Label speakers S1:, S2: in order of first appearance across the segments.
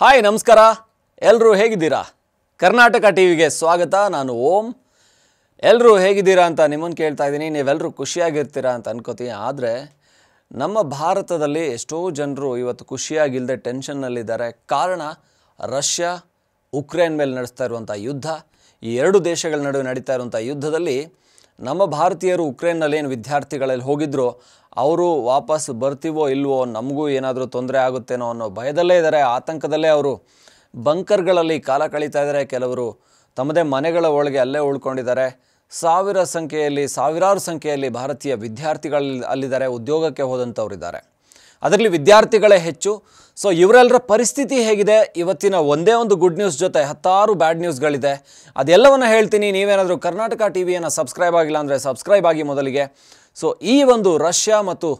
S1: hi ನಮಸ್ಕಾರ ಎಲ್ಲರೂ ಹೇಗಿದ್ದೀರಾ ಕರ್ನಾಟಕ ಟಿ ವಿಗೆ ಸ್ವಾಗತ ನಾನು ಓಂ ಎಲ್ಲರೂ ಹೇಗಿದ್ದೀರಾ ಅಂತ ನಿಮ್ಮನ್ನು ಕೇಳ್ತಾ ಇದ್ದೀನಿ ನೀವೆಲ್ಲರೂ ಖುಷಿಯಾಗಿರ್ತೀರಾ ಅಂತ ಅನ್ಕೋತೀನಿ ಆದರೆ ನಮ್ಮ ಭಾರತದಲ್ಲಿ ಎಷ್ಟೋ ಜನರು ಇವತ್ತು ಖುಷಿಯಾಗಿಲ್ಲದೆ ಟೆನ್ಷನ್ನಲ್ಲಿದ್ದಾರೆ ಕಾರಣ ರಷ್ಯಾ ಉಕ್ರೇನ್ ಮೇಲೆ ನಡೆಸ್ತಾ ಇರುವಂಥ ಯುದ್ಧ ಈ ಎರಡು ದೇಶಗಳ ನಡುವೆ ನಡೀತಾ ಇರುವಂಥ ಯುದ್ಧದಲ್ಲಿ ನಮ್ಮ ಭಾರತೀಯರು ಉಕ್ರೇನ್ನಲ್ಲಿ ಏನು ವಿದ್ಯಾರ್ಥಿಗಳಲ್ಲಿ ಹೋಗಿದ್ರು ಅವರು ವಾಪಸ್ ಬರ್ತೀವೋ ಇಲ್ವೋ ನಮಗೂ ಏನಾದರೂ ತೊಂದರೆ ಆಗುತ್ತೇನೋ ಅನ್ನೋ ಭಯದಲ್ಲೇ ಇದ್ದಾರೆ ಆತಂಕದಲ್ಲೇ ಅವರು ಬಂಕರ್ಗಳಲ್ಲಿ ಕಾಲ ಕಳೀತಾ ಇದ್ದಾರೆ ಕೆಲವರು ತಮ್ಮದೇ ಮನೆಗಳ ಒಳಗೆ ಅಲ್ಲೇ ಉಳ್ಕೊಂಡಿದ್ದಾರೆ ಸಾವಿರ ಸಂಖ್ಯೆಯಲ್ಲಿ ಸಾವಿರಾರು ಸಂಖ್ಯೆಯಲ್ಲಿ ಭಾರತೀಯ ವಿದ್ಯಾರ್ಥಿಗಳಲ್ಲಿ ಅಲ್ಲಿದ್ದಾರೆ ಉದ್ಯೋಗಕ್ಕೆ ಹೋದಂಥವರಿದ್ದಾರೆ ಅದರಲ್ಲಿ ವಿದ್ಯಾರ್ಥಿಗಳೇ ಹೆಚ್ಚು ಸೊ ಇವರೆಲ್ಲರ ಪರಿಸ್ಥಿತಿ ಹೇಗಿದೆ ಇವತ್ತಿನ ಒಂದೇ ಒಂದು ಗುಡ್ ನ್ಯೂಸ್ ಜೊತೆ ಹತ್ತಾರು ಬ್ಯಾಡ್ ನ್ಯೂಸ್ಗಳಿದೆ ಅದೆಲ್ಲವನ್ನು ಹೇಳ್ತೀನಿ ನೀವೇನಾದರೂ ಕರ್ನಾಟಕ ಟಿ ವಿಯನ್ನು ಸಬ್ಸ್ಕ್ರೈಬ್ ಆಗಿಲ್ಲ ಅಂದರೆ ಸಬ್ಸ್ಕ್ರೈಬ್ ಆಗಿ ಮೊದಲಿಗೆ ಸೊ ಈ ಒಂದು ರಷ್ಯಾ ಮತ್ತು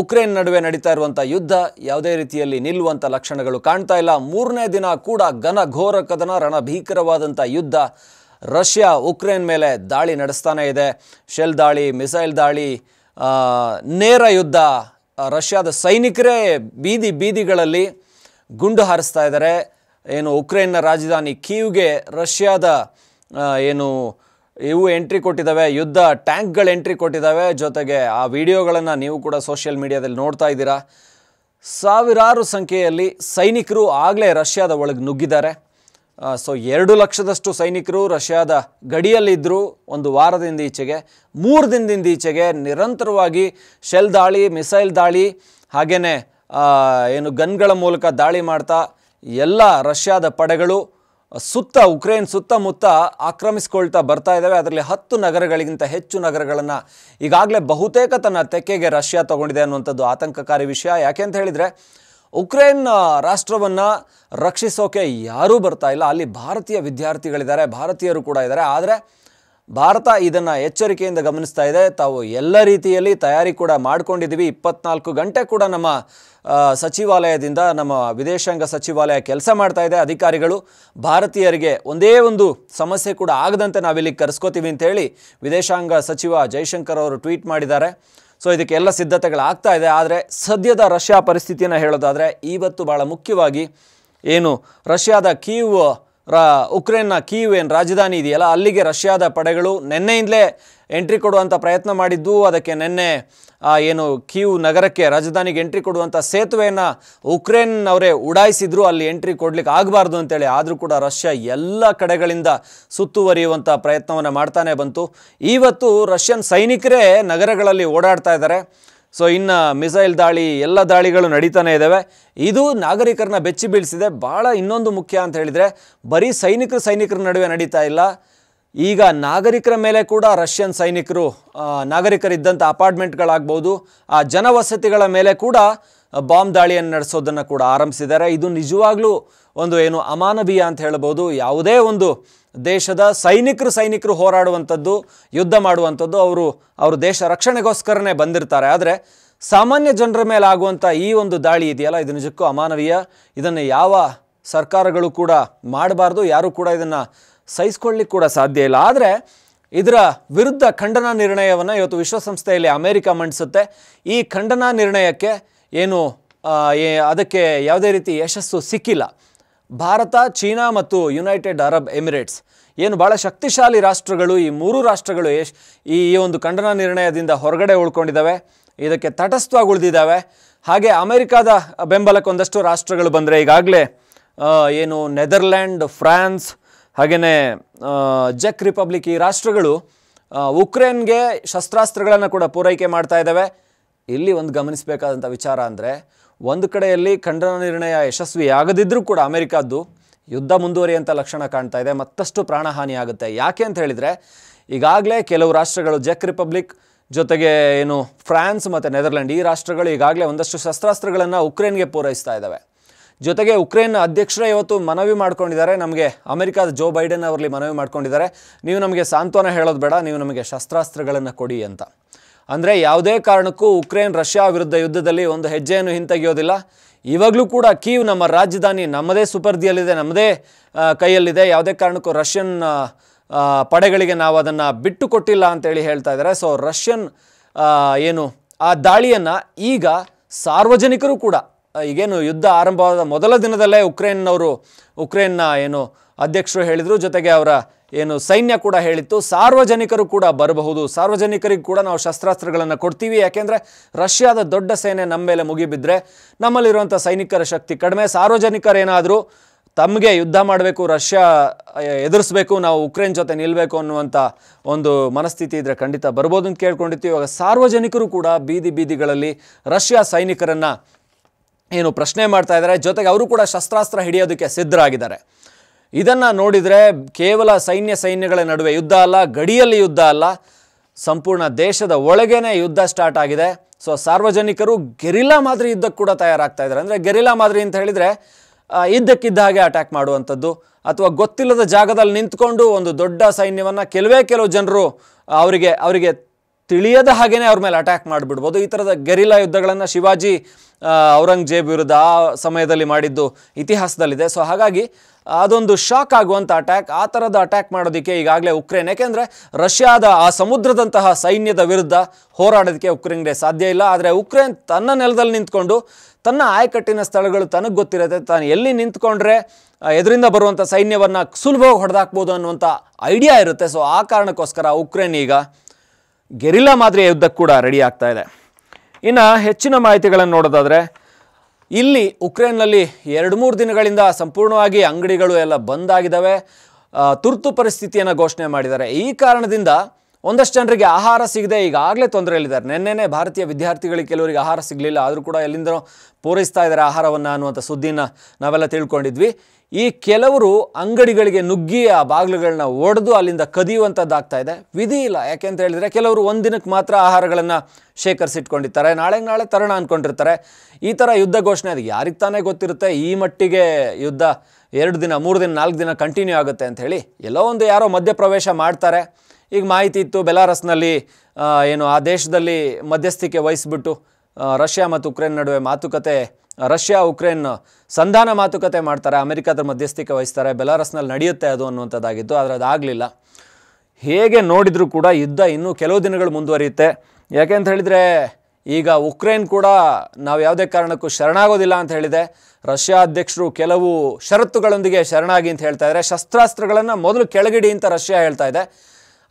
S1: ಉಕ್ರೇನ್ ನಡುವೆ ನಡೀತಾ ಇರುವಂಥ ಯುದ್ಧ ಯಾವುದೇ ರೀತಿಯಲ್ಲಿ ನಿಲ್ಲುವಂಥ ಲಕ್ಷಣಗಳು ಕಾಣ್ತಾ ಇಲ್ಲ ಮೂರನೇ ದಿನ ಕೂಡ ಘನ ಘೋರ ಕದನ ರಣಭೀಕರವಾದಂಥ ಯುದ್ಧ ರಷ್ಯಾ ಉಕ್ರೇನ್ ಮೇಲೆ ದಾಳಿ ನಡೆಸ್ತಾನೇ ಇದೆ ಶೆಲ್ ದಾಳಿ ಮಿಸೈಲ್ ದಾಳಿ ನೇರ ಯುದ್ಧ ರಷ್ಯಾದ ಸೈನಿಕರೇ ಬೀದಿ ಬೀದಿಗಳಲ್ಲಿ ಗುಂಡು ಹಾರಿಸ್ತಾ ಇದ್ದಾರೆ ಏನು ಉಕ್ರೇನ್ನ ರಾಜಧಾನಿ ಕೀವ್ಗೆ ರಷ್ಯಾದ ಏನು ಇವು ಎಂಟ್ರಿ ಕೊಟ್ಟಿದ್ದಾವೆ ಯುದ್ಧ ಟ್ಯಾಂಕ್ಗಳು ಎಂಟ್ರಿ ಕೊಟ್ಟಿದ್ದಾವೆ ಜೊತೆಗೆ ಆ ವಿಡಿಯೋಗಳನ್ನು ನೀವು ಕೂಡ ಸೋಷಿಯಲ್ ಮೀಡಿಯಾದಲ್ಲಿ ನೋಡ್ತಾ ಇದ್ದೀರಾ ಸಾವಿರಾರು ಸಂಖ್ಯೆಯಲ್ಲಿ ಸೈನಿಕರು ಆಗಲೇ ರಷ್ಯಾದ ಒಳಗೆ ನುಗ್ಗಿದ್ದಾರೆ ಸೊ ಎರಡು ಲಕ್ಷದಷ್ಟು ಸೈನಿಕರು ರಷ್ಯಾದ ಗಡಿಯಲ್ಲಿದ್ದರು ಒಂದು ವಾರದಿಂದ ಈಚೆಗೆ ಮೂರು ದಿನದಿಂದ ಈಚೆಗೆ ನಿರಂತರವಾಗಿ ಶೆಲ್ ದಾಳಿ ಮಿಸೈಲ್ ದಾಳಿ ಹಾಗೆಯೇ ಏನು ಗನ್ಗಳ ಮೂಲಕ ದಾಳಿ ಮಾಡ್ತಾ ಎಲ್ಲ ರಷ್ಯಾದ ಪಡೆಗಳು ಸುತ್ತ ಉಕ್ರೇನ್ ಸುತ್ತಮುತ್ತ ಆಕ್ರಮಿಸ್ಕೊಳ್ತಾ ಬರ್ತಾ ಇದ್ದಾವೆ ಅದರಲ್ಲಿ ಹತ್ತು ನಗರಗಳಿಗಿಂತ ಹೆಚ್ಚು ನಗರಗಳನ್ನು ಈಗಾಗಲೇ ಬಹುತೇಕ ತನ್ನ ತೆಕ್ಕೆಗೆ ರಷ್ಯಾ ತಗೊಂಡಿದೆ ಅನ್ನುವಂಥದ್ದು ಆತಂಕಕಾರಿ ವಿಷಯ ಯಾಕೆ ಅಂತ ಹೇಳಿದರೆ ಉಕ್ರೇನ್ ರಾಷ್ಟ್ರವನ್ನು ರಕ್ಷಿಸೋಕೆ ಯಾರೂ ಬರ್ತಾ ಇಲ್ಲ ಅಲ್ಲಿ ಭಾರತೀಯ ವಿದ್ಯಾರ್ಥಿಗಳಿದ್ದಾರೆ ಭಾರತೀಯರು ಕೂಡ ಇದ್ದಾರೆ ಆದರೆ ಭಾರತ ಇದನ್ನು ಎಚ್ಚರಿಕೆಯಿಂದ ಗಮನಿಸ್ತಾ ಇದೆ ತಾವು ಎಲ್ಲ ರೀತಿಯಲ್ಲಿ ತಯಾರಿ ಕೂಡ ಮಾಡ್ಕೊಂಡಿದ್ದೀವಿ ಇಪ್ಪತ್ನಾಲ್ಕು ಗಂಟೆ ಕೂಡ ನಮ್ಮ ಸಚಿವಾಲಯದಿಂದ ನಮ್ಮ ವಿದೇಶಾಂಗ ಸಚಿವಾಲಯ ಕೆಲಸ ಮಾಡ್ತಾ ಇದೆ ಅಧಿಕಾರಿಗಳು ಭಾರತೀಯರಿಗೆ ಒಂದೇ ಒಂದು ಸಮಸ್ಯೆ ಕೂಡ ಆಗದಂತೆ ನಾವಿಲ್ಲಿ ಕರೆಸ್ಕೋತೀವಿ ಅಂತ ಹೇಳಿ ವಿದೇಶಾಂಗ ಸಚಿವ ಜೈಶಂಕರ್ ಅವರು ಟ್ವೀಟ್ ಮಾಡಿದ್ದಾರೆ ಸೊ ಇದಕ್ಕೆಲ್ಲ ಸಿದ್ಧತೆಗಳಾಗ್ತಾ ಇದೆ ಆದರೆ ಸದ್ಯದ ರಷ್ಯಾ ಪರಿಸ್ಥಿತಿಯನ್ನು ಹೇಳೋದಾದರೆ ಇವತ್ತು ಭಾಳ ಮುಖ್ಯವಾಗಿ ಏನು ರಷ್ಯಾದ ಕೀವ್ ರ ಉಕ್ರೇನ್ನ ಕೀವ್ ಏನು ರಾಜಧಾನಿ ಇದೆಯಲ್ಲ ಅಲ್ಲಿಗೆ ರಷ್ಯಾದ ಪಡೆಗಳು ನಿನ್ನೆಯಿಂದಲೇ ಎಂಟ್ರಿ ಕೊಡುವಂಥ ಪ್ರಯತ್ನ ಮಾಡಿದ್ದು ಅದಕ್ಕೆ ನಿನ್ನೆ ಏನು ಕೀವ್ ನಗರಕ್ಕೆ ರಾಜಧಾನಿಗೆ ಎಂಟ್ರಿ ಕೊಡುವಂಥ ಸೇತುವೆಯನ್ನು ಉಕ್ರೇನ್ ಅವರೇ ಉಡಾಯಿಸಿದ್ರು ಅಲ್ಲಿ ಎಂಟ್ರಿ ಕೊಡಲಿಕ್ಕೆ ಆಗಬಾರ್ದು ಅಂತೇಳಿ ಆದರೂ ಕೂಡ ರಷ್ಯಾ ಎಲ್ಲ ಕಡೆಗಳಿಂದ ಸುತ್ತುವರಿಯುವಂಥ ಪ್ರಯತ್ನವನ್ನು ಮಾಡ್ತಾನೆ ಬಂತು ಇವತ್ತು ರಷ್ಯನ್ ಸೈನಿಕರೇ ನಗರಗಳಲ್ಲಿ ಓಡಾಡ್ತಾ ಇದ್ದಾರೆ ಸೊ ಇನ್ನು ಮಿಸೈಲ್ ದಾಳಿ ಎಲ್ಲ ದಾಳಿಗಳು ನಡೀತಾನೆ ಇದ್ದಾವೆ ಇದು ನಾಗರಿಕರನ್ನ ಬೆಚ್ಚಿ ಬೀಳಿಸಿದೆ ಭಾಳ ಇನ್ನೊಂದು ಮುಖ್ಯ ಅಂತ ಹೇಳಿದರೆ ಬರೀ ಸೈನಿಕರು ಸೈನಿಕರ ನಡುವೆ ನಡೀತಾ ಇಲ್ಲ ಈಗ ನಾಗರಿಕರ ಮೇಲೆ ಕೂಡ ರಷ್ಯನ್ ಸೈನಿಕರು ನಾಗರಿಕರಿದ್ದಂಥ ಅಪಾರ್ಟ್ಮೆಂಟ್ಗಳಾಗ್ಬೋದು ಆ ಜನವಸತಿಗಳ ಮೇಲೆ ಕೂಡ ಬಾಂಬ್ ದಾಳಿಯನ್ನು ನಡೆಸೋದನ್ನು ಕೂಡ ಆರಂಭಿಸಿದ್ದಾರೆ ಇದು ನಿಜವಾಗ್ಲೂ ಒಂದು ಏನು ಅಮಾನವೀಯ ಅಂತ ಹೇಳ್ಬೋದು ಯಾವುದೇ ಒಂದು ದೇಶದ ಸೈನಿಕರು ಸೈನಿಕರು ಹೋರಾಡುವಂಥದ್ದು ಯುದ್ಧ ಮಾಡುವಂಥದ್ದು ಅವರು ಅವರು ದೇಶ ರಕ್ಷಣೆಗೋಸ್ಕರನೇ ಬಂದಿರ್ತಾರೆ ಆದರೆ ಸಾಮಾನ್ಯ ಜನರ ಮೇಲೆ ಆಗುವಂಥ ಈ ಒಂದು ದಾಳಿ ಇದೆಯಲ್ಲ ಇದು ನಿಜಕ್ಕೂ ಅಮಾನವೀಯ ಇದನ್ನು ಯಾವ ಸರ್ಕಾರಗಳು ಕೂಡ ಮಾಡಬಾರ್ದು ಯಾರೂ ಕೂಡ ಇದನ್ನು ಸಹಿಸ್ಕೊಳ್ಳಿಕ್ಕೆ ಕೂಡ ಸಾಧ್ಯ ಇಲ್ಲ ಆದರೆ ಇದರ ವಿರುದ್ಧ ಖಂಡನಾ ನಿರ್ಣಯವನ್ನು ಇವತ್ತು ವಿಶ್ವಸಂಸ್ಥೆಯಲ್ಲಿ ಅಮೇರಿಕ ಮಂಡಿಸುತ್ತೆ ಈ ಖಂಡನಾ ನಿರ್ಣಯಕ್ಕೆ ಏನು ಅದಕ್ಕೆ ಯಾವುದೇ ರೀತಿ ಯಶಸ್ಸು ಸಿಕ್ಕಿಲ್ಲ ಭಾರತ ಚೀನಾ ಮತ್ತು ಯುನೈಟೆಡ್ ಅರಬ್ ಎಮಿರೇಟ್ಸ್ ಏನು ಭಾಳ ಶಕ್ತಿಶಾಲಿ ರಾಷ್ಟ್ರಗಳು ಈ ಮೂರು ರಾಷ್ಟ್ರಗಳು ಈ ಒಂದು ಖಂಡನಾ ನಿರ್ಣಯದಿಂದ ಹೊರಗಡೆ ಉಳ್ಕೊಂಡಿದ್ದಾವೆ ಇದಕ್ಕೆ ತಟಸ್ಥವಾಗಿ ಉಳಿದಿದ್ದಾವೆ ಹಾಗೆ ಅಮೆರಿಕಾದ ಬೆಂಬಲಕ್ಕೊಂದಷ್ಟು ರಾಷ್ಟ್ರಗಳು ಬಂದರೆ ಈಗಾಗಲೇ ಏನು ನೆದರ್ಲ್ಯಾಂಡ್ ಫ್ರಾನ್ಸ್ ಹಾಗೆಯೇ ಜೆಕ್ ರಿಪಬ್ಲಿಕ್ ಈ ರಾಷ್ಟ್ರಗಳು ಉಕ್ರೇನ್ಗೆ ಶಸ್ತ್ರಾಸ್ತ್ರಗಳನ್ನು ಕೂಡ ಪೂರೈಕೆ ಮಾಡ್ತಾ ಇದ್ದಾವೆ ಇಲ್ಲಿ ಒಂದು ಗಮನಿಸಬೇಕಾದಂಥ ವಿಚಾರ ಅಂದರೆ ಒಂದು ಕಡೆಯಲ್ಲಿ ಖಂಡನ ನಿರ್ಣಯ ಯಶಸ್ವಿಯಾಗದಿದ್ದರೂ ಕೂಡ ಅಮೆರಿಕದ್ದು ಯುದ್ಧ ಮುಂದುವರಿಯಂಥ ಲಕ್ಷಣ ಕಾಣ್ತಾ ಇದೆ ಮತ್ತಷ್ಟು ಪ್ರಾಣಹಾನಿ ಆಗುತ್ತೆ ಯಾಕೆ ಅಂತ ಹೇಳಿದರೆ ಈಗಾಗಲೇ ಕೆಲವು ರಾಷ್ಟ್ರಗಳು ಜೆಕ್ ರಿಪಬ್ಲಿಕ್ ಜೊತೆಗೆ ಏನು ಫ್ರಾನ್ಸ್ ಮತ್ತು ನೆದರ್ಲ್ಯಾಂಡ್ ಈ ರಾಷ್ಟ್ರಗಳು ಈಗಾಗಲೇ ಒಂದಷ್ಟು ಶಸ್ತ್ರಾಸ್ತ್ರಗಳನ್ನು ಉಕ್ರೇನ್ಗೆ ಪೂರೈಸ್ತಾ ಇದ್ದಾವೆ ಜೊತೆಗೆ ಉಕ್ರೇನ್ ಅಧ್ಯಕ್ಷರೇ ಇವತ್ತು ಮನವಿ ಮಾಡ್ಕೊಂಡಿದ್ದಾರೆ ನಮಗೆ ಅಮೆರಿಕಾದ ಜೋ ಬೈಡನ್ ಅವರಲ್ಲಿ ಮನವಿ ಮಾಡ್ಕೊಂಡಿದ್ದಾರೆ ನೀವು ನಮಗೆ ಸಾಂತ್ವನ ಹೇಳೋದು ಬೇಡ ನೀವು ನಮಗೆ ಶಸ್ತ್ರಾಸ್ತ್ರಗಳನ್ನು ಕೊಡಿ ಅಂತ ಅಂದರೆ ಯಾವುದೇ ಕಾರಣಕ್ಕೂ ಉಕ್ರೇನ್ ರಷ್ಯಾ ವಿರುದ್ಧ ಯುದ್ಧದಲ್ಲಿ ಒಂದು ಹೆಜ್ಜೆಯನ್ನು ಹಿಂತೆಗೆಯೋದಿಲ್ಲ ಇವಾಗಲೂ ಕೂಡ ಕೀವ್ ನಮ್ಮ ರಾಜಧಾನಿ ನಮ್ಮದೇ ಸುಪರ್ದಿಯಲ್ಲಿದೆ ನಮ್ಮದೇ ಕೈಯಲ್ಲಿದೆ ಯಾವುದೇ ಕಾರಣಕ್ಕೂ ರಷ್ಯನ್ ಪಡೆಗಳಿಗೆ ನಾವು ಅದನ್ನು ಬಿಟ್ಟು ಕೊಟ್ಟಿಲ್ಲ ಅಂತೇಳಿ ಹೇಳ್ತಾ ಇದ್ದಾರೆ ಸೊ ರಷ್ಯನ್ ಏನು ಆ ದಾಳಿಯನ್ನು ಈಗ ಸಾರ್ವಜನಿಕರು ಕೂಡ ಈಗೇನು ಯುದ್ಧ ಆರಂಭವಾದ ಮೊದಲ ದಿನದಲ್ಲೇ ಉಕ್ರೇನ್ನವರು ಉಕ್ರೇನ್ನ ಏನು ಅಧ್ಯಕ್ಷರು ಹೇಳಿದರು ಜೊತೆಗೆ ಅವರ ಏನು ಸೈನ್ಯ ಕೂಡ ಹೇಳಿತ್ತು ಸಾರ್ವಜನಿಕರು ಕೂಡ ಬರಬಹುದು ಸಾರ್ವಜನಿಕರಿಗೆ ಕೂಡ ನಾವು ಶಸ್ತ್ರಾಸ್ತ್ರಗಳನ್ನು ಕೊಡ್ತೀವಿ ಯಾಕೆಂದರೆ ರಷ್ಯಾದ ದೊಡ್ಡ ಸೇನೆ ನಮ್ಮ ಮೇಲೆ ಮುಗಿಬಿದ್ದರೆ ನಮ್ಮಲ್ಲಿರುವಂಥ ಸೈನಿಕರ ಶಕ್ತಿ ಕಡಿಮೆ ಸಾರ್ವಜನಿಕರೇನಾದರೂ ತಮಗೆ ಯುದ್ಧ ಮಾಡಬೇಕು ರಷ್ಯಾ ಎದುರಿಸಬೇಕು ನಾವು ಉಕ್ರೇನ್ ಜೊತೆ ನಿಲ್ಲಬೇಕು ಅನ್ನುವಂಥ ಒಂದು ಮನಸ್ಥಿತಿ ಇದ್ದರೆ ಖಂಡಿತ ಬರ್ಬೋದು ಅಂತ ಕೇಳ್ಕೊಂಡಿತ್ತು ಇವಾಗ ಸಾರ್ವಜನಿಕರು ಕೂಡ ಬೀದಿ ಬೀದಿಗಳಲ್ಲಿ ರಷ್ಯಾ ಸೈನಿಕರನ್ನು ಏನು ಪ್ರಶ್ನೆ ಮಾಡ್ತಾ ಇದ್ದಾರೆ ಜೊತೆಗೆ ಅವರು ಕೂಡ ಶಸ್ತ್ರಾಸ್ತ್ರ ಹಿಡಿಯೋದಕ್ಕೆ ಸಿದ್ಧರಾಗಿದ್ದಾರೆ ಇದನ್ನು ನೋಡಿದರೆ ಕೇವಲ ಸೈನ್ಯ ಸೈನ್ಯಗಳ ನಡುವೆ ಯುದ್ಧ ಅಲ್ಲ ಗಡಿಯಲ್ಲಿ ಯುದ್ಧ ಅಲ್ಲ ಸಂಪೂರ್ಣ ದೇಶದ ಒಳಗೇನೆ ಯುದ್ಧ ಸ್ಟಾರ್ಟ್ ಆಗಿದೆ ಸೊ ಸಾರ್ವಜನಿಕರು ಗೆರಿಲಾ ಮಾದರಿ ಯುದ್ಧಕ್ಕೆ ಕೂಡ ತಯಾರಾಗ್ತಾ ಇದ್ದಾರೆ ಅಂದರೆ ಗೆರಿಲಾ ಮಾದರಿ ಅಂತ ಹೇಳಿದರೆ ಇದ್ದಕ್ಕಿದ್ದ ಹಾಗೆ ಅಟ್ಯಾಕ್ ಮಾಡುವಂಥದ್ದು ಅಥವಾ ಗೊತ್ತಿಲ್ಲದ ಜಾಗದಲ್ಲಿ ನಿಂತ್ಕೊಂಡು ಒಂದು ದೊಡ್ಡ ಸೈನ್ಯವನ್ನು ಕೆಲವೇ ಕೆಲವು ಜನರು ಅವರಿಗೆ ಅವರಿಗೆ ತಿಳಿಯದ ಹಾಗೆಯೇ ಅವ್ರ ಮೇಲೆ ಅಟ್ಯಾಕ್ ಮಾಡಿಬಿಡ್ಬೋದು ಈ ಥರದ ಗೆರಿಲಾ ಯುದ್ಧಗಳನ್ನು ಶಿವಾಜಿ ಔರಂಗಜೇಬ್ ವಿರುದ್ಧ ಆ ಸಮಯದಲ್ಲಿ ಮಾಡಿದ್ದು ಇತಿಹಾಸದಲ್ಲಿದೆ ಸೊ ಹಾಗಾಗಿ ಅದೊಂದು ಶಾಕ್ ಆಗುವಂಥ ಅಟ್ಯಾಕ್ ಆ ಥರದ ಅಟ್ಯಾಕ್ ಮಾಡೋದಕ್ಕೆ ಈಗಾಗಲೇ ಉಕ್ರೇನ್ ಯಾಕೆಂದರೆ ರಷ್ಯಾದ ಆ ಸಮುದ್ರದಂತಹ ಸೈನ್ಯದ ವಿರುದ್ಧ ಹೋರಾಡೋದಕ್ಕೆ ಉಕ್ರೇನ್ಗೆ ಸಾಧ್ಯ ಇಲ್ಲ ಆದರೆ ಉಕ್ರೇನ್ ತನ್ನ ನೆಲದಲ್ಲಿ ನಿಂತ್ಕೊಂಡು ತನ್ನ ಆಯಕಟ್ಟಿನ ಸ್ಥಳಗಳು ತನಗೆ ಗೊತ್ತಿರುತ್ತೆ ತಾನು ಎಲ್ಲಿ ನಿಂತ್ಕೊಂಡ್ರೆ ಎದರಿಂದ ಬರುವಂಥ ಸೈನ್ಯವನ್ನು ಸುಲಭವಾಗಿ ಹೊಡೆದಾಕ್ಬೋದು ಅನ್ನುವಂಥ ಐಡಿಯಾ ಇರುತ್ತೆ ಸೊ ಆ ಕಾರಣಕ್ಕೋಸ್ಕರ ಉಕ್ರೇನ್ ಈಗ ಗೆರಿಲ್ಲಾ ಮಾದರಿಯ ಯುದ್ಧಕ್ಕೆ ಕೂಡ ರೆಡಿ ಆಗ್ತಾ ಇದೆ ಇನ್ನು ಹೆಚ್ಚಿನ ಮಾಹಿತಿಗಳನ್ನು ನೋಡೋದಾದರೆ ಇಲ್ಲಿ ಉಕ್ರೇನ್ನಲ್ಲಿ ಎರಡು ಮೂರು ದಿನಗಳಿಂದ ಸಂಪೂರ್ಣವಾಗಿ ಅಂಗಡಿಗಳು ಎಲ್ಲ ಬಂದ್ ಆಗಿದ್ದಾವೆ ತುರ್ತು ಪರಿಸ್ಥಿತಿಯನ್ನು ಘೋಷಣೆ ಮಾಡಿದ್ದಾರೆ ಈ ಕಾರಣದಿಂದ ಒಂದಷ್ಟು ಜನರಿಗೆ ಆಹಾರ ಸಿಗದೆ ಈಗಾಗಲೇ ತೊಂದರೆಯಲ್ಲಿದ್ದಾರೆ ನಿನ್ನೆನೇ ಭಾರತೀಯ ವಿದ್ಯಾರ್ಥಿಗಳಿಗೆ ಕೆಲವರಿಗೆ ಆಹಾರ ಸಿಗಲಿಲ್ಲ ಆದರೂ ಕೂಡ ಎಲ್ಲಿಂದರೂ ಪೂರೈಸ್ತಾ ಇದ್ದಾರೆ ಆಹಾರವನ್ನು ಅನ್ನುವಂಥ ಸುದ್ದಿನ ನಾವೆಲ್ಲ ತಿಳ್ಕೊಂಡಿದ್ವಿ ಈ ಕೆಲವರು ಅಂಗಡಿಗಳಿಗೆ ನುಗ್ಗಿ ಆ ಬಾಗಿಲುಗಳನ್ನ ಒಡೆದು ಅಲ್ಲಿಂದ ಕದಿಯುವಂಥದ್ದಾಗ್ತಾ ಇದೆ ವಿಧಿ ಇಲ್ಲ ಯಾಕೆ ಅಂತ ಹೇಳಿದರೆ ಕೆಲವರು ಒಂದು ದಿನಕ್ಕೆ ಮಾತ್ರ ಆಹಾರಗಳನ್ನು ಶೇಖರಿಸಿಟ್ಕೊಂಡಿರ್ತಾರೆ ನಾಳೆ ನಾಳೆ ತರಣ ಅಂದ್ಕೊಂಡಿರ್ತಾರೆ ಈ ಥರ ಯುದ್ಧ ಘೋಷಣೆ ಅದು ಯಾರಿಗೆ ತಾನೇ ಗೊತ್ತಿರುತ್ತೆ ಈ ಮಟ್ಟಿಗೆ ಯುದ್ಧ ಎರಡು ದಿನ ಮೂರು ದಿನ ನಾಲ್ಕು ದಿನ ಕಂಟಿನ್ಯೂ ಆಗುತ್ತೆ ಅಂಥೇಳಿ ಎಲ್ಲೋ ಒಂದು ಯಾರೋ ಮಧ್ಯಪ್ರವೇಶ ಮಾಡ್ತಾರೆ ಈಗ ಮಾಹಿತಿ ಇತ್ತು ಬೆಲಾರಸ್ನಲ್ಲಿ ಏನು ಆ ದೇಶದಲ್ಲಿ ಮಧ್ಯಸ್ಥಿಕೆ ವಹಿಸಿಬಿಟ್ಟು ರಷ್ಯಾ ಮತ್ತು ಉಕ್ರೇನ್ ನಡುವೆ ಮಾತುಕತೆ ರಷ್ಯಾ ಉಕ್ರೇನ್ ಸಂಧಾನ ಮಾತುಕತೆ ಮಾಡ್ತಾರೆ ಅಮೆರಿಕದ ಮಧ್ಯಸ್ಥಿಕೆ ವಹಿಸ್ತಾರೆ ಬೆಲಾರಸ್ನಲ್ಲಿ ನಡೆಯುತ್ತೆ ಅದು ಅನ್ನುವಂಥದ್ದಾಗಿತ್ತು ಆದರೆ ಅದಾಗಲಿಲ್ಲ ಹೇಗೆ ನೋಡಿದರೂ ಕೂಡ ಯುದ್ಧ ಇನ್ನೂ ಕೆಲವು ದಿನಗಳು ಮುಂದುವರಿಯುತ್ತೆ ಯಾಕೆ ಅಂತ ಹೇಳಿದರೆ ಈಗ ಉಕ್ರೇನ್ ಕೂಡ ನಾವು ಯಾವುದೇ ಕಾರಣಕ್ಕೂ ಶರಣಾಗೋದಿಲ್ಲ ಅಂತ ಹೇಳಿದೆ ರಷ್ಯಾ ಅಧ್ಯಕ್ಷರು ಕೆಲವು ಷರತ್ತುಗಳೊಂದಿಗೆ ಶರಣಾಗಿ ಅಂತ ಹೇಳ್ತಾ ಇದ್ದಾರೆ ಶಸ್ತ್ರಾಸ್ತ್ರಗಳನ್ನು ಮೊದಲು ಕೆಳಗಿಡಿ ಅಂತ ರಷ್ಯಾ ಹೇಳ್ತಾ ಇದೆ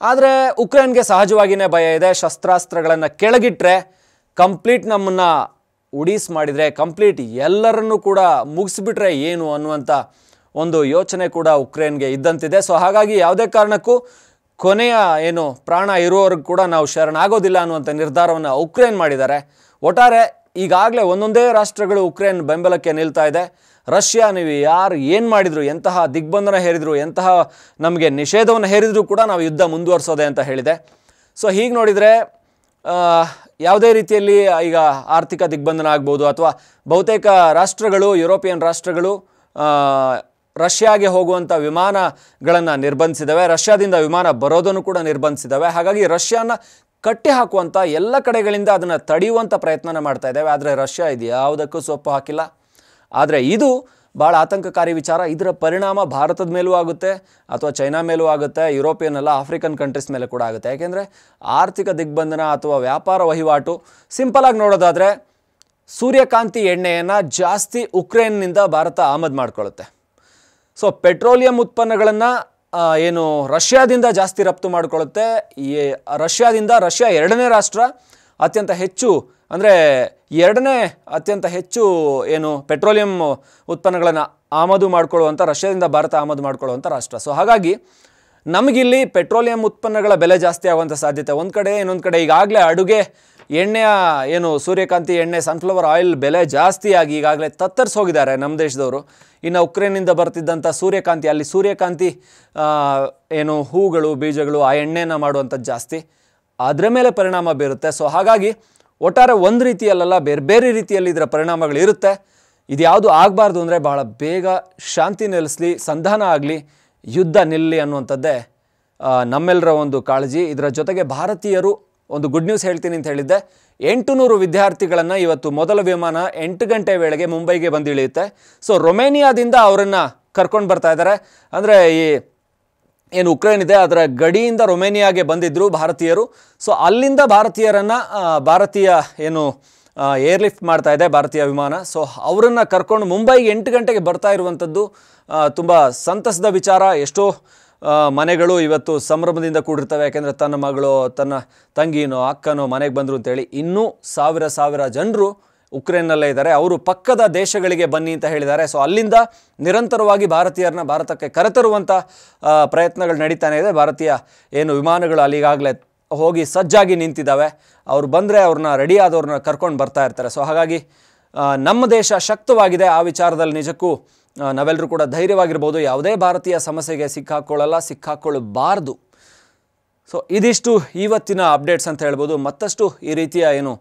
S1: ಆದರೆ ಉಕ್ರೇನ್ಗೆ ಸಹಜವಾಗಿಯೇ ಭಯ ಇದೆ ಶಸ್ತ್ರಾಸ್ತ್ರಗಳನ್ನು ಕೆಳಗಿಟ್ಟರೆ ಕಂಪ್ಲೀಟ್ ನಮ್ಮನ್ನು ಉಡೀಸ್ ಮಾಡಿದರೆ ಕಂಪ್ಲೀಟ್ ಎಲ್ಲರನ್ನೂ ಕೂಡ ಮುಗಿಸ್ಬಿಟ್ರೆ ಏನು ಅನ್ನುವಂಥ ಒಂದು ಯೋಚನೆ ಕೂಡ ಉಕ್ರೇನ್ಗೆ ಇದ್ದಂತಿದೆ ಸೊ ಹಾಗಾಗಿ ಯಾವುದೇ ಕಾರಣಕ್ಕೂ ಕೊನೆಯ ಏನು ಪ್ರಾಣ ಇರುವವರೆಗೂ ಕೂಡ ನಾವು ಶರಣಾಗೋದಿಲ್ಲ ಅನ್ನುವಂಥ ನಿರ್ಧಾರವನ್ನು ಉಕ್ರೇನ್ ಮಾಡಿದ್ದಾರೆ ಒಟ್ಟಾರೆ ಈಗಾಗಲೇ ಒಂದೊಂದೇ ರಾಷ್ಟ್ರಗಳು ಉಕ್ರೇನ್ ಬೆಂಬಲಕ್ಕೆ ನಿಲ್ತಾ ಇದೆ ರಷ್ಯಾ ನೀವು ಯಾರು ಏನು ಮಾಡಿದರು ಎಂತಹ ದಿಗ್ಬಂಧನ ಹೇರಿದರು ಎಂತಹ ನಮಗೆ ನಿಷೇಧವನ್ನು ಹೇರಿದರೂ ಕೂಡ ನಾವು ಯುದ್ಧ ಮುಂದುವರಿಸೋದೆ ಅಂತ ಹೇಳಿದೆ ಸೊ ಹೀಗೆ ನೋಡಿದರೆ ಯಾವುದೇ ರೀತಿಯಲ್ಲಿ ಈಗ ಆರ್ಥಿಕ ದಿಗ್ಬಂಧನ ಆಗ್ಬೋದು ಅಥವಾ ಬಹುತೇಕ ರಾಷ್ಟ್ರಗಳು ಯುರೋಪಿಯನ್ ರಾಷ್ಟ್ರಗಳು ರಷ್ಯಾಗೆ ಹೋಗುವಂಥ ವಿಮಾನಗಳನ್ನು ನಿರ್ಬಂಧಿಸಿದ್ದಾವೆ ರಷ್ಯಾದಿಂದ ವಿಮಾನ ಬರೋದನ್ನು ಕೂಡ ನಿರ್ಬಂಧಿಸಿದ್ದಾವೆ ಹಾಗಾಗಿ ರಷ್ಯಾನ ಕಟ್ಟಿ ಹಾಕುವಂಥ ಎಲ್ಲ ಕಡೆಗಳಿಂದ ಅದನ್ನು ತಡೆಯುವಂಥ ಪ್ರಯತ್ನ ಮಾಡ್ತಾ ಇದ್ದಾವೆ ಆದರೆ ರಷ್ಯಾ ಇದು ಯಾವುದಕ್ಕೂ ಸೊಪ್ಪು ಹಾಕಿಲ್ಲ ಆದರೆ ಇದು ಭಾಳ ಆತಂಕಕಾರಿ ವಿಚಾರ ಇದರ ಪರಿಣಾಮ ಭಾರತದ ಮೇಲೂ ಆಗುತ್ತೆ ಅಥವಾ ಚೈನಾ ಮೇಲೂ ಆಗುತ್ತೆ ಯುರೋಪಿಯನ್ ಅಲ್ಲ ಆಫ್ರಿಕನ್ ಕಂಟ್ರೀಸ್ ಮೇಲೆ ಕೂಡ ಆಗುತ್ತೆ ಯಾಕೆಂದರೆ ಆರ್ಥಿಕ ದಿಗ್ಬಂಧನ ಅಥವಾ ವ್ಯಾಪಾರ ವಹಿವಾಟು ಸಿಂಪಲಾಗಿ ನೋಡೋದಾದರೆ ಸೂರ್ಯಕಾಂತಿ ಎಣ್ಣೆಯನ್ನು ಜಾಸ್ತಿ ಉಕ್ರೇನ್ನಿಂದ ಭಾರತ ಆಮದು ಮಾಡಿಕೊಳ್ಳುತ್ತೆ ಸೊ ಪೆಟ್ರೋಲಿಯಂ ಉತ್ಪನ್ನಗಳನ್ನು ಏನು ರಷ್ಯಾದಿಂದ ಜಾಸ್ತಿ ರಫ್ತು ಮಾಡಿಕೊಳ್ಳುತ್ತೆ ಈ ರಷ್ಯಾದಿಂದ ರಷ್ಯಾ ಎರಡನೇ ರಾಷ್ಟ್ರ ಅತ್ಯಂತ ಹೆಚ್ಚು ಅಂದರೆ ಎರಡನೇ ಅತ್ಯಂತ ಹೆಚ್ಚು ಏನು ಪೆಟ್ರೋಲಿಯಂ ಉತ್ಪನ್ನಗಳನ್ನು ಆಮದು ಮಾಡಿಕೊಳ್ಳುವಂಥ ರಷ್ಯಾದಿಂದ ಭಾರತ ಆಮದು ಮಾಡಿಕೊಳ್ಳುವಂಥ ರಾಷ್ಟ್ರ ಸೊ ಹಾಗಾಗಿ ನಮಗಿಲ್ಲಿ ಪೆಟ್ರೋಲಿಯಂ ಉತ್ಪನ್ನಗಳ ಬೆಲೆ ಜಾಸ್ತಿ ಆಗುವಂಥ ಸಾಧ್ಯತೆ ಒಂದು ಕಡೆ ಇನ್ನೊಂದು ಕಡೆ ಈಗಾಗಲೇ ಅಡುಗೆ ಎಣ್ಣೆಯ ಏನು ಸೂರ್ಯಕಾಂತಿ ಎಣ್ಣೆ ಸನ್ಫ್ಲವರ್ ಆಯಿಲ್ ಬೆಲೆ ಜಾಸ್ತಿಯಾಗಿ ಈಗಾಗಲೇ ಹೋಗಿದ್ದಾರೆ ನಮ್ಮ ದೇಶದವರು ಇನ್ನು ಉಕ್ರೇನಿಂದ ಬರ್ತಿದ್ದಂಥ ಸೂರ್ಯಕಾಂತಿ ಅಲ್ಲಿ ಸೂರ್ಯಕಾಂತಿ ಏನು ಹೂಗಳು ಬೀಜಗಳು ಆ ಎಣ್ಣೆಯನ್ನು ಮಾಡುವಂಥದ್ದು ಜಾಸ್ತಿ ಅದರ ಮೇಲೆ ಪರಿಣಾಮ ಬೀರುತ್ತೆ ಸೊ ಹಾಗಾಗಿ ಒಟ್ಟಾರೆ ಒಂದು ರೀತಿಯಲ್ಲ ಬೇರೆ ಬೇರೆ ರೀತಿಯಲ್ಲಿ ಇದರ ಪರಿಣಾಮಗಳು ಇರುತ್ತೆ ಯಾವುದು ಆಗಬಾರ್ದು ಅಂದರೆ ಬಹಳ ಬೇಗ ಶಾಂತಿ ನೆಲೆಸಲಿ ಸಂಧಾನ ಆಗಲಿ ಯುದ್ಧ ನಿಲ್ಲಲಿ ಅನ್ನುವಂಥದ್ದೇ ನಮ್ಮೆಲ್ಲರ ಒಂದು ಕಾಳಜಿ ಇದರ ಜೊತೆಗೆ ಭಾರತೀಯರು ಒಂದು ಗುಡ್ ನ್ಯೂಸ್ ಹೇಳ್ತೀನಿ ಅಂತ ಹೇಳಿದ್ದೆ ಎಂಟು ನೂರು ವಿದ್ಯಾರ್ಥಿಗಳನ್ನು ಇವತ್ತು ಮೊದಲ ವಿಮಾನ ಎಂಟು ಗಂಟೆ ವೇಳೆಗೆ ಮುಂಬೈಗೆ ಬಂದು ಇಳಿಯುತ್ತೆ ಸೊ ರೊಮೇನಿಯಾದಿಂದ ಅವರನ್ನು ಕರ್ಕೊಂಡು ಬರ್ತಾ ಇದ್ದಾರೆ ಅಂದರೆ ಈ ಏನು ಉಕ್ರೇನ್ ಇದೆ ಅದರ ಗಡಿಯಿಂದ ರೊಮೇನಿಯಾಗೆ ಬಂದಿದ್ದರು ಭಾರತೀಯರು ಸೊ ಅಲ್ಲಿಂದ ಭಾರತೀಯರನ್ನು ಭಾರತೀಯ ಏನು ಏರ್ಲಿಫ್ಟ್ ಮಾಡ್ತಾ ಇದೆ ಭಾರತೀಯ ವಿಮಾನ ಸೊ ಅವರನ್ನು ಕರ್ಕೊಂಡು ಮುಂಬೈಗೆ ಎಂಟು ಗಂಟೆಗೆ ಬರ್ತಾ ಇರುವಂಥದ್ದು ತುಂಬ ಸಂತಸದ ವಿಚಾರ ಎಷ್ಟೋ ಮನೆಗಳು ಇವತ್ತು ಸಂಭ್ರಮದಿಂದ ಕೂಡಿರ್ತವೆ ಯಾಕೆಂದರೆ ತನ್ನ ಮಗಳು ತನ್ನ ತಂಗಿನೋ ಅಕ್ಕನೋ ಮನೆಗೆ ಬಂದರು ಅಂತೇಳಿ ಇನ್ನೂ ಸಾವಿರ ಸಾವಿರ ಜನರು ಉಕ್ರೇನ್ನಲ್ಲೇ ಇದ್ದಾರೆ ಅವರು ಪಕ್ಕದ ದೇಶಗಳಿಗೆ ಬನ್ನಿ ಅಂತ ಹೇಳಿದ್ದಾರೆ ಸೊ ಅಲ್ಲಿಂದ ನಿರಂತರವಾಗಿ ಭಾರತೀಯರನ್ನ ಭಾರತಕ್ಕೆ ಕರೆತರುವಂಥ ಪ್ರಯತ್ನಗಳು ನಡೀತಾನೆ ಇದೆ ಭಾರತೀಯ ಏನು ವಿಮಾನಗಳು ಅಲ್ಲಿಗಾಗಲೇ ಹೋಗಿ ಸಜ್ಜಾಗಿ ನಿಂತಿದ್ದಾವೆ ಅವ್ರು ಬಂದರೆ ಅವ್ರನ್ನ ರೆಡಿ ಆದವ್ರನ್ನ ಕರ್ಕೊಂಡು ಬರ್ತಾ ಇರ್ತಾರೆ ಸೊ ಹಾಗಾಗಿ ನಮ್ಮ ದೇಶ ಶಕ್ತವಾಗಿದೆ ಆ ವಿಚಾರದಲ್ಲಿ ನಿಜಕ್ಕೂ ನಾವೆಲ್ಲರೂ ಕೂಡ ಧೈರ್ಯವಾಗಿರ್ಬೋದು ಯಾವುದೇ ಭಾರತೀಯ ಸಮಸ್ಯೆಗೆ ಸಿಕ್ಕಾಕ್ಕೊಳ್ಳಲ್ಲ ಸಿಕ್ಕಾಕ್ಕೊಳ್ಳಬಾರ್ದು ಸೊ ಇದಿಷ್ಟು ಇವತ್ತಿನ ಅಪ್ಡೇಟ್ಸ್ ಅಂತ ಹೇಳ್ಬೋದು ಮತ್ತಷ್ಟು ಈ ರೀತಿಯ ಏನು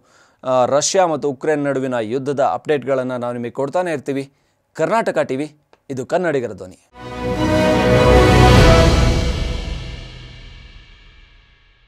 S1: ರಷ್ಯಾ ಮತ್ತು ಉಕ್ರೇನ್ ನಡುವಿನ ಯುದ್ಧದ ಅಪ್ಡೇಟ್ಗಳನ್ನು ನಾವು ನಿಮಗೆ ಕೊಡ್ತಾನೆ ಇರ್ತೀವಿ ಕರ್ನಾಟಕ ಟಿವಿ ಇದು ಕನ್ನಡಿಗರ ಧ್ವನಿ